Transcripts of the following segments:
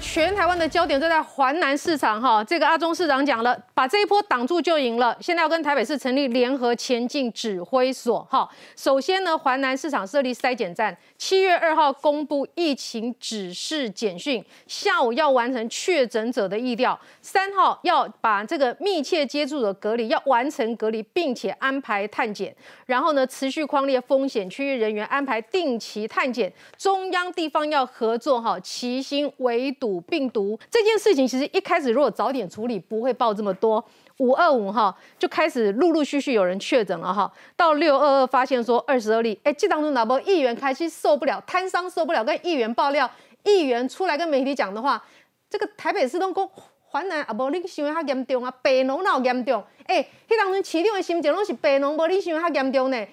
全台湾的焦点都在环南市场哈，这个阿中市长讲了，把这一波挡住就赢了。现在要跟台北市成立联合前进指挥所哈。首先呢，环南市场设立筛检站，七月二号公布疫情指示简讯，下午要完成确诊者的疫调，三号要把这个密切接触者隔离，要完成隔离并且安排探检，然后呢，持续框列风险区域人员安排定期探检，中央地方要合作哈，齐心围堵。毒病毒这件事情，其实一开始如果早点处理，不会爆这么多。五二五哈就开始陆陆续续有人确诊了哈，到六二二发现说二十二例。哎，这当中哪波议员开始受不了，摊商受不了，跟议员爆料，议员出来跟媒体讲的话，这个台北市东宫。反南啊无你想的较严重啊，白脓脑严重。哎，那当中市长的心情拢是白脓无你想的较严重呢。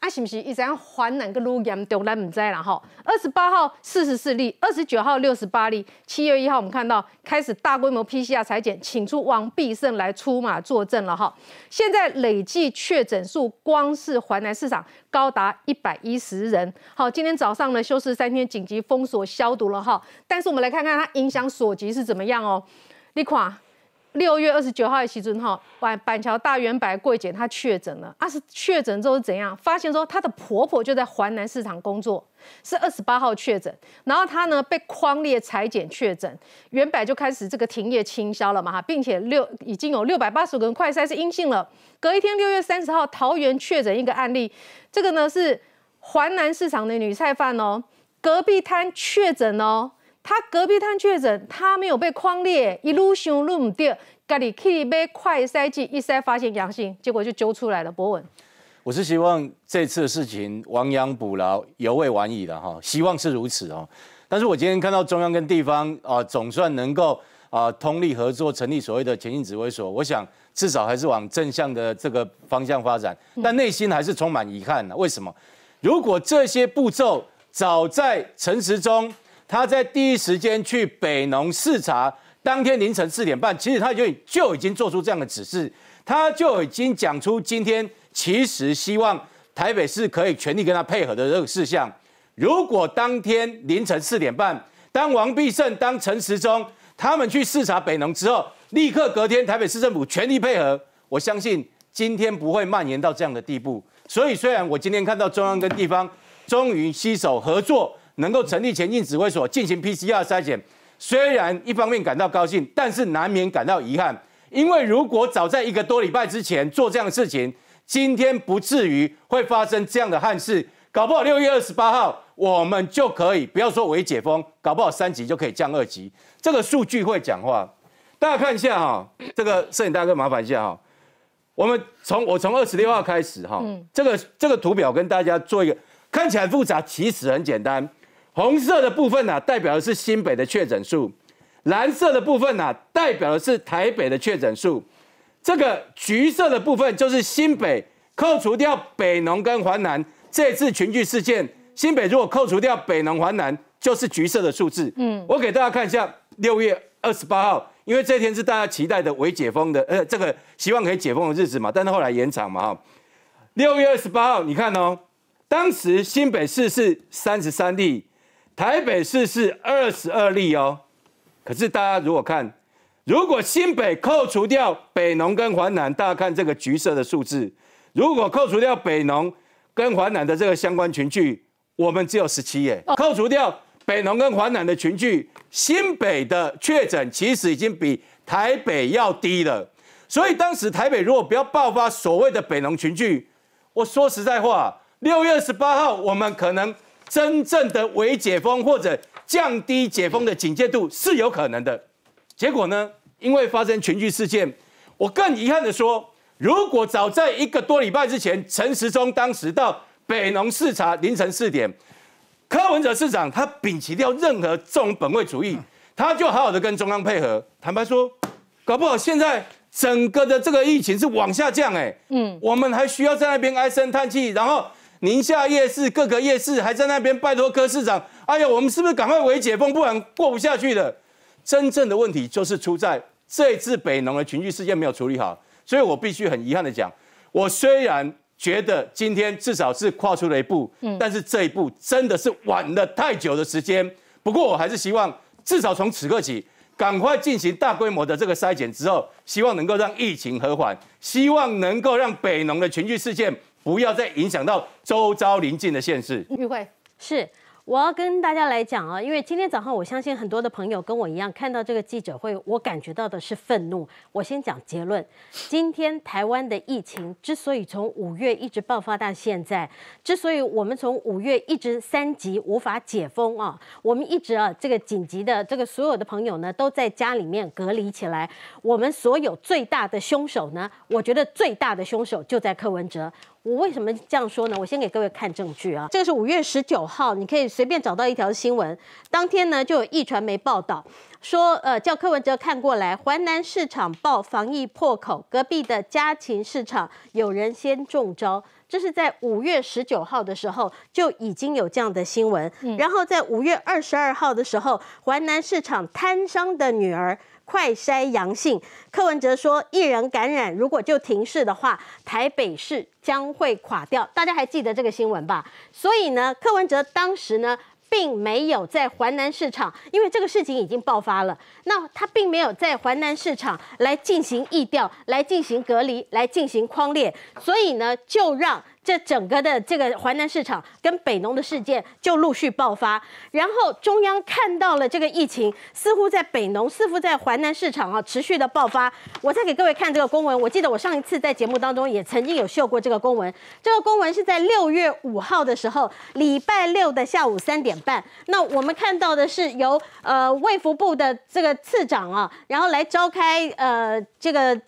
啊，是不是以前华南个路线重，咱不知了哈。二十八号四十四例，二十九号六十八例。七月一号我们看到开始大规模 PCR 裁剪，请出王必胜来出马作证了哈。现在累计确诊数，光是淮南市场高达一百一十人。好，今天早上呢，休市三天，紧急封锁消毒了哈。但是我们来看看它影响所及是怎么样哦。你看，六月二十九号的七尊哈，板板桥大圆白柜姐她确诊了，啊、是确诊之后是怎样？发现说她的婆婆就在华南市场工作，是二十八号确诊，然后她呢被框列裁剪确诊，原百就开始这个停业清销了嘛哈，并且六已经有六百八十五个人快筛是阴性了，隔一天六月三十号桃园确诊一个案例，这个呢是华南市场的女菜贩哦，隔壁摊确诊哦。他隔壁摊确诊，他没有被框列，一路想路唔对，家己去一杯快筛剂，一筛发现阳性，结果就揪出来了。博文，我是希望这次的事情亡羊补牢，犹未晚矣了哈，希望是如此哦。但是我今天看到中央跟地方啊，总算能够啊通力合作，成立所谓的前进指挥所，我想至少还是往正向的这个方向发展。但内心还是充满遗憾的。为什么？如果这些步骤早在陈时中。他在第一时间去北农视察，当天凌晨四点半，其实他就就已经做出这样的指示，他就已经讲出今天其实希望台北市可以全力跟他配合的这个事项。如果当天凌晨四点半，当王必胜、当陈时中他们去视察北农之后，立刻隔天台北市政府全力配合，我相信今天不会蔓延到这样的地步。所以，虽然我今天看到中央跟地方终于携手合作。能够成立前进指挥所进行 PCR 筛检，虽然一方面感到高兴，但是难免感到遗憾，因为如果早在一个多礼拜之前做这样的事情，今天不至于会发生这样的憾事，搞不好六月二十八号我们就可以不要说为解封，搞不好三级就可以降二级，这个数据会讲话。大家看一下哈，这个摄影大哥麻烦一下哈，我们从我从二十六号开始哈，这个这个图表跟大家做一个看起来复杂，其实很简单。红色的部分呢，代表的是新北的确诊数；蓝色的部分呢，代表的是台北的确诊数。这个橘色的部分就是新北扣除掉北农跟环南这次群聚事件。新北如果扣除掉北农环南，就是橘色的数字。嗯，我给大家看一下六月二十八号，因为这天是大家期待的为解封的，呃，这个希望可以解封的日子嘛，但是后来延长嘛，哈。六月二十八号，你看哦，当时新北市是三十三例。台北市是二十二例哦，可是大家如果看，如果新北扣除掉北农跟环南，大家看这个橘色的数字，如果扣除掉北农跟环南的这个相关群聚，我们只有十七耶。扣除掉北农跟环南的群聚，新北的确诊其实已经比台北要低了。所以当时台北如果不要爆发所谓的北农群聚，我说实在话，六月二十八号我们可能。真正的微解封或者降低解封的警戒度是有可能的，结果呢？因为发生群聚事件，我更遗憾的说，如果早在一个多礼拜之前，陈时中当时到北农视察凌晨四点，柯文哲市长他摒弃掉任何这种本位主义，他就好好的跟中央配合。坦白说，搞不好现在整个的这个疫情是往下降，哎，嗯，我们还需要在那边唉声叹气，然后。宁夏夜市各个夜市还在那边拜托柯市长，哎呀，我们是不是赶快解封，不然过不下去的。真正的问题就是出在这次北农的群聚事件没有处理好，所以我必须很遗憾的讲，我虽然觉得今天至少是跨出了一步，嗯，但是这一步真的是晚了太久的时间。不过我还是希望至少从此刻起赶快进行大规模的这个筛检之后，希望能够让疫情和缓，希望能够让北农的群聚事件。不要再影响到周遭邻近的县市。玉慧，是我要跟大家来讲啊，因为今天早上我相信很多的朋友跟我一样看到这个记者会，我感觉到的是愤怒。我先讲结论，今天台湾的疫情之所以从五月一直爆发到现在，之所以我们从五月一直三级无法解封啊，我们一直啊这个紧急的这个所有的朋友呢都在家里面隔离起来，我们所有最大的凶手呢，我觉得最大的凶手就在柯文哲。我为什么这样说呢？我先给各位看证据啊，这个是五月十九号，你可以随便找到一条新闻，当天呢就有一传媒报道说，呃，叫柯文哲看过来，淮南市场报防疫破口，隔壁的家禽市场有人先中招。这是在五月十九号的时候就已经有这样的新闻，然后在五月二十二号的时候，淮南市场摊商的女儿快筛阳性，柯文哲说一人感染，如果就停市的话，台北市将会垮掉，大家还记得这个新闻吧？所以呢，柯文哲当时呢。并没有在华南市场，因为这个事情已经爆发了，那他并没有在华南市场来进行疫调、来进行隔离、来进行框列，所以呢，就让。这整个的这个淮南市场跟北农的事件就陆续爆发，然后中央看到了这个疫情，似乎在北农、似乎在淮南市场啊持续的爆发。我再给各位看这个公文，我记得我上一次在节目当中也曾经有秀过这个公文。这个公文是在六月五号的时候，礼拜六的下午三点半。那我们看到的是由呃卫福部的这个次长啊，然后来召开呃这个。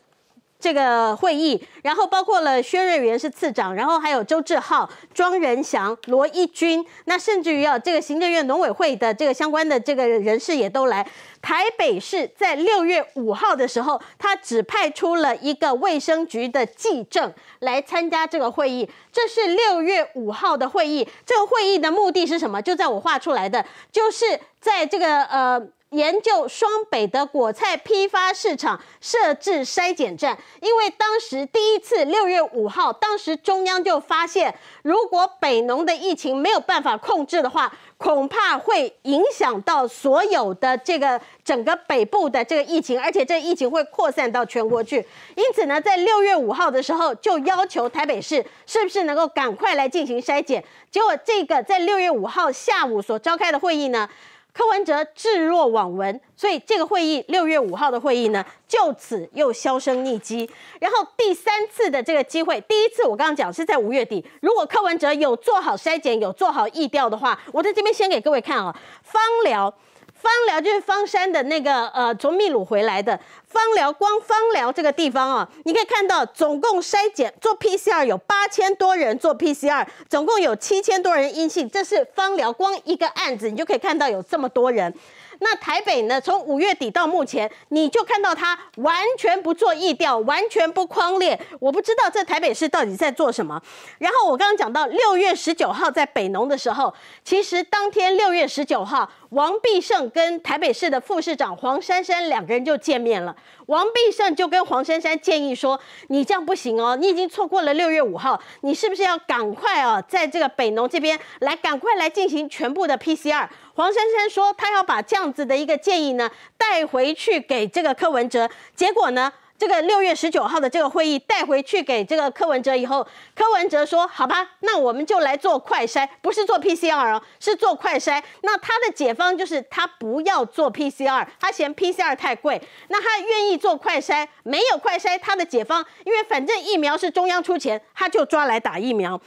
这个会议，然后包括了薛瑞元是次长，然后还有周志浩、庄仁祥、罗一军，那甚至于啊，这个行政院农委会的这个相关的这个人士也都来。台北市在六月五号的时候，他只派出了一个卫生局的记证来参加这个会议。这是六月五号的会议，这个会议的目的是什么？就在我画出来的，就是在这个呃。研究双北的果菜批发市场设置筛检站，因为当时第一次六月五号，当时中央就发现，如果北农的疫情没有办法控制的话，恐怕会影响到所有的这个整个北部的这个疫情，而且这疫情会扩散到全国去。因此呢，在六月五号的时候，就要求台北市是不是能够赶快来进行筛检。结果这个在六月五号下午所召开的会议呢？柯文哲置若罔闻，所以这个会议六月五号的会议呢，就此又销声匿迹。然后第三次的这个机会，第一次我刚刚讲是在五月底，如果柯文哲有做好筛检，有做好预调的话，我在这边先给各位看啊，方疗。方疗就是方山的那个，呃，从秘鲁回来的方疗。光方疗这个地方啊，你可以看到，总共筛检做 PCR 有八千多人做 PCR，总共有七千多人阴性。这是方疗光一个案子，你就可以看到有这么多人。那台北呢？从五月底到目前，你就看到它完全不做疫调，完全不框列。我不知道这台北市到底在做什么。然后我刚刚讲到六月十九号在北农的时候，其实当天六月十九号，王必胜跟台北市的副市长黄珊珊两个人就见面了。王必胜就跟黄珊珊建议说：“你这样不行哦，你已经错过了六月五号，你是不是要赶快哦，在这个北农这边来，赶快来进行全部的 PCR。”黄珊珊说：“她要把这样子的一个建议呢带回去给这个柯文哲，结果呢，这个六月十九号的这个会议带回去给这个柯文哲以后，柯文哲说：好吧，那我们就来做快筛，不是做 PCR 哦，是做快筛。那他的解方就是他不要做 PCR，他嫌 PCR 太贵，那他愿意做快筛。没有快筛，他的解方，因为反正疫苗是中央出钱，他就抓来打疫苗。”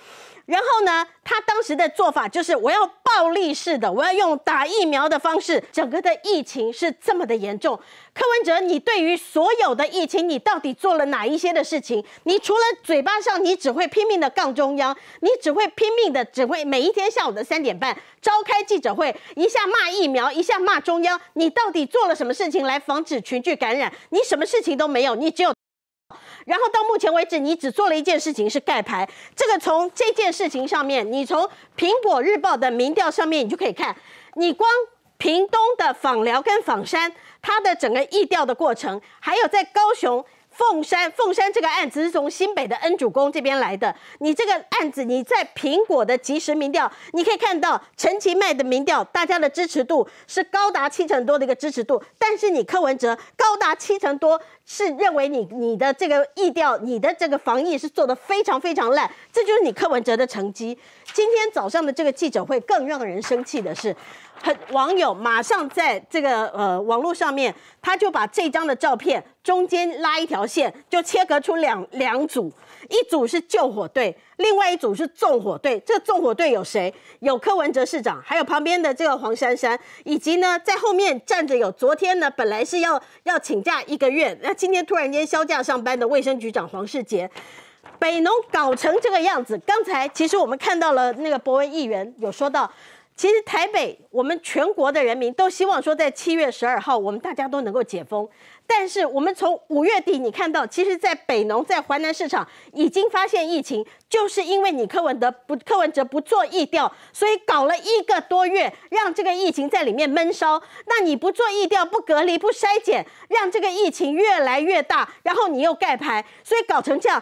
然后呢？他当时的做法就是，我要暴力式的，我要用打疫苗的方式，整个的疫情是这么的严重。柯文哲，你对于所有的疫情，你到底做了哪一些的事情？你除了嘴巴上，你只会拼命的杠中央，你只会拼命的，只会每一天下午的三点半召开记者会，一下骂疫苗，一下骂中央。你到底做了什么事情来防止群聚感染？你什么事情都没有，你只有。然后到目前为止，你只做了一件事情，是盖牌。这个从这件事情上面，你从《苹果日报》的民调上面，你就可以看，你光屏东的访寮跟访山，它的整个议调的过程，还有在高雄。凤山，凤山这个案子是从新北的恩主公这边来的。你这个案子，你在苹果的即时民调，你可以看到陈其迈的民调，大家的支持度是高达七成多的一个支持度。但是你柯文哲高达七成多是认为你你的这个疫调，你的这个防疫是做的非常非常烂。这就是你柯文哲的成绩。今天早上的这个记者会更让人生气的是，很网友马上在这个呃网络上面，他就把这张的照片。中间拉一条线，就切割出两两组，一组是救火队，另外一组是纵火队。这纵火队有谁？有柯文哲市长，还有旁边的这个黄珊珊，以及呢在后面站着有昨天呢本来是要要请假一个月，那今天突然间休假上班的卫生局长黄世杰，北农搞成这个样子。刚才其实我们看到了那个博文议员有说到。其实台北，我们全国的人民都希望说，在七月十二号，我们大家都能够解封。但是我们从五月底，你看到，其实，在北农、在淮南市场已经发现疫情，就是因为你柯文德不，柯文哲不做疫调，所以搞了一个多月，让这个疫情在里面闷烧。那你不做疫调、不隔离、不筛检，让这个疫情越来越大，然后你又盖牌，所以搞成这样。